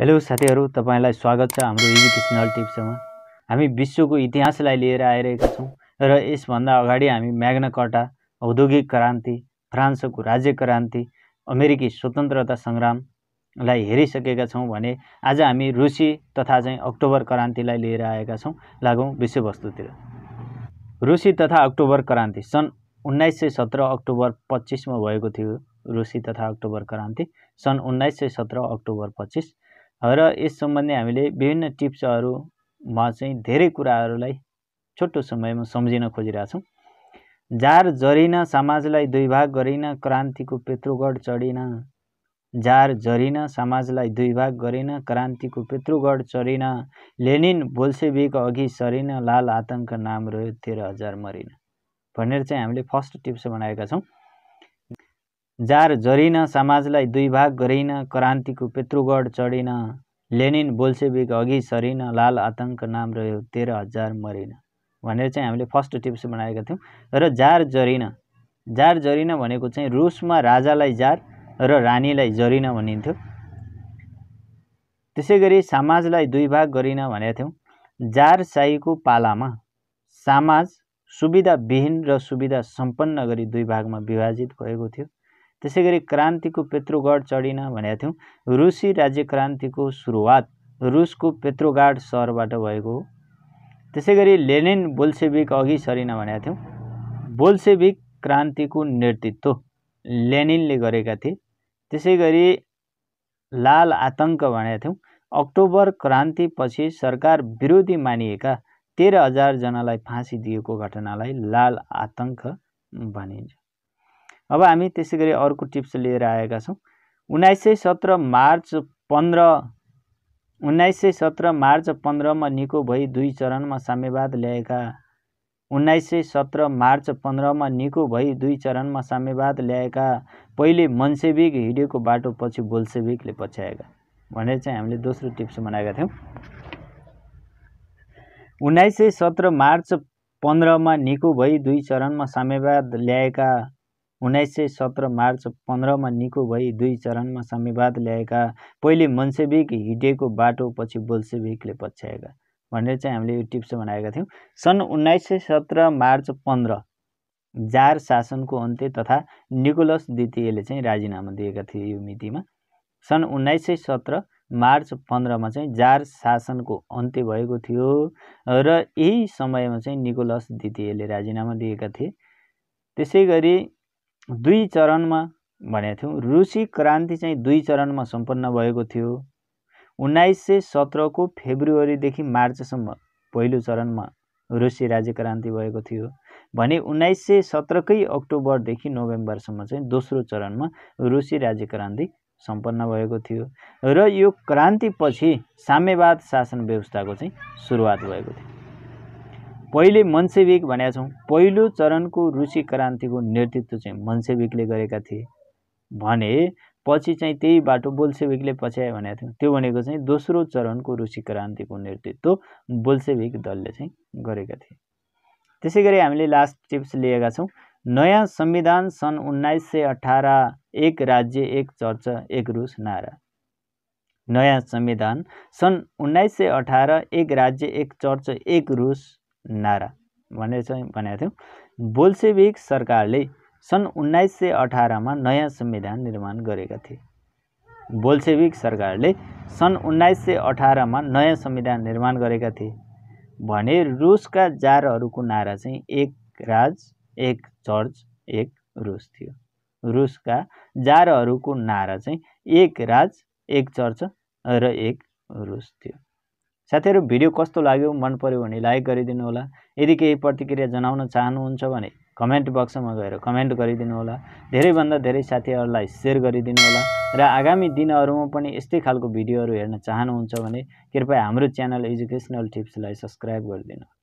hello साथीहरू तपाईँलाई स्वागत छ हाम्रो एजुकेसनल टिप्समा हामी विश्वको इतिहासलाई लिएर आइरहेका छौँ र यसभन्दा अगाडि हामी म्याग्ना औद्योगिक क्रान्ति फ्रान्सको राज्य क्रान्ति अमेरिकी स्वतन्त्रता सङ्ग्रामलाई हेरिसकेका छौँ भने आज हामी रुसी तथा चाहिँ अक्टोबर क्रान्तिलाई लिएर आएका छौँ लागौँ विषयवस्तुतिर रुसी तथा अक्टोबर क्रान्ति सन् उन्नाइस सय सत्र अक्टोबर पच्चिसमा भएको थियो रुसी तथा अक्टोबर क्रान्ति सन् उन्नाइस सय सत्र अक्टोबर पच्चिस र यस सम्बन्धी हामीले विभिन्न टिप्सहरूमा चाहिँ धेरै कुराहरूलाई छोटो समयमा सम्झिन खोजिरहेछौँ जार जरिन समाजलाई दुई भाग गरिन क्रान्तिको पेत्रोगढ चढिन जार जरिन समाजलाई दुई भाग गरिन क्रान्तिको पेत्रोगढ चढिन लेनिन बोल्सेबिक अघि सरिन लाल आतङ्क नाम रह्यो तेह्र हजार मरिन भनेर चाहिँ हामीले फर्स्ट टिप्स बनाएका छौँ जार झरिन समाजलाई दुई भाग गरिन क्रान्तिको पेत्रुगढ चढिन लेनिन बोल्सेविक अघि सरिन लाल आतङ्क नाम रह्यो तेह्र हजार मरिन भनेर चाहिँ हामीले फर्स्ट टिप्स बनाएका थियौँ र जार जरिन जार जरिन भनेको चाहिँ रुसमा राजालाई जार र रानीलाई जरिन भनिन्थ्यो त्यसै गरी समाजलाई दुई भाग गरिन भनेका थियौँ जार साईको पालामा समाज सुविधाविहीन र सुविधा सम्पन्न गरी दुई भागमा विभाजित भएको थियो त्यसै गरी क्रान्तिको पेत्रोगढ चढिन भनेका थियौँ रुसी राज्य क्रान्तिको सुरुवात रुसको पेत्रोगाड सहरबाट भएको हो त्यसै गरी लेनिन बोल्सेभिक अघि सरिन भनेका थियौँ बोल्सेभिक क्रान्तिको नेतृत्व लेनिनले गरेका थिए त्यसै गरी लाल आतङ्क भनेका थियौँ अक्टोबर क्रान्तिपछि सरकार विरोधी मानिएका तेह्र हजारजनालाई फाँसी दिएको घटनालाई लाल आतङ्क भनिन्छ अब हामी त्यसै गरी अर्को टिप्स लिएर आएका छौँ उन्नाइस सय सत्र मार्च पन्ध्र उन्नाइस सय सत्र मार्च पन्ध्रमा निको भई दुई चरणमा साम्यवाद ल्याएका उन्नाइस सय सत्र मार्च पन्ध्रमा निको भई दुई चरणमा साम्यवाद ल्याएका पहिले मन्सेविक हिँडेको बाटो पछि बोल्सेबिकले पछ्याएका भनेर चाहिँ हामीले दोस्रो टिप्स बनाएका थियौँ उन्नाइस सय सत्र मार्च पन्ध्रमा निको भई दुई चरणमा साम्यवाद ल्याएका उन्नाइस सय सत्र मार्च पन्ध्रमा निको भई दुई चरणमा साम्यवाद ल्याएका पहिले मन्सेविक हिँडेको बाटो पछि बोल्सेभिकले पछ्याएका भनेर चाहिँ हामीले यो टिप्स बनाएका थियौँ सन् उन्नाइस सय सत्र मार्च पन्ध्र जार शासनको अन्त्य तथा निकोलस द्वितीयले चाहिँ राजीनामा दिएका थिए यो मितिमा सन् उन्नाइस सय सत्र मार्च पन्ध्रमा चाहिँ जार शासनको अन्त्य भएको थियो र यही समयमा चाहिँ निकोलस द्वितीयले राजीनामा दिएका थिए त्यसै गरी दुई चरणमा भनेको थियौँ रुसी क्रान्ति चाहिँ दुई चरणमा सम्पन्न भएको थियो उन्नाइस सय सत्रको फेब्रुअरीदेखि मार्चसम्म पहिलो चरणमा रुसी राज्य क्रान्ति भएको थियो भने उन्नाइस सय सत्रकै अक्टोबरदेखि नोभेम्बरसम्म चाहिँ दोस्रो चरणमा रुसी राज्य क्रान्ति सम्पन्न भएको थियो र यो क्रान्तिपछि साम्यवाद शासन व्यवस्थाको चाहिँ सुरुवात भएको थियो पहिले मन्सेविक भनेका छौँ पहिलो चरणको रुसी क्रान्तिको नेतृत्व चाहिँ मन्सेविकले गरेका थिए भने पछि चाहिँ त्यही बाटो बोल्सेविकले पछ्याए भनेको थियो त्यो भनेको चाहिँ दोस्रो चरणको रुसी क्रान्तिको नेतृत्व बोल्सेविक दलले चाहिँ गरेका थिए त्यसै गरी हामीले लास्ट टिप्स लिएका छौँ नयाँ संविधान सन् उन्नाइस सय अठार एक राज्य एक चर्च एक रुस नारा नयाँ संविधान सन् उन्नाइस सय अठार एक राज्य एक चर्च एक रुस नारा भनेर चाहिँ भनेको थियौँ बोल्सेभिक सरकारले सन् उन्नाइस सय अठारमा नयाँ संविधान निर्माण गरेका थिए बोल्सेभिक सरकारले सन् उन्नाइस सय अठारमा नयाँ संविधान निर्माण गरेका थिए भने रुसका जारहरूको नारा चाहिँ एक राज एक चर्च एक रुस थियो रुसका जारहरूको नारा चाहिँ एक राज एक चर्च र एक रुस थियो साथीहरू भिडियो कस्तो लाग्यो मन पऱ्यो भने लाइक गरिदिनु होला यदि केही प्रतिक्रिया जनाउन चाहनुहुन्छ भने कमेन्ट बक्समा गएर कमेन्ट गरिदिनु होला धेरैभन्दा धेरै साथीहरूलाई सेयर गरिदिनु होला र आगामी दिनहरूमा पनि यस्तै खालको भिडियोहरू हेर्न चाहनुहुन्छ भने कृपया हाम्रो च्यानल एजुकेसनल टिप्सलाई सब्सक्राइब गरिदिनु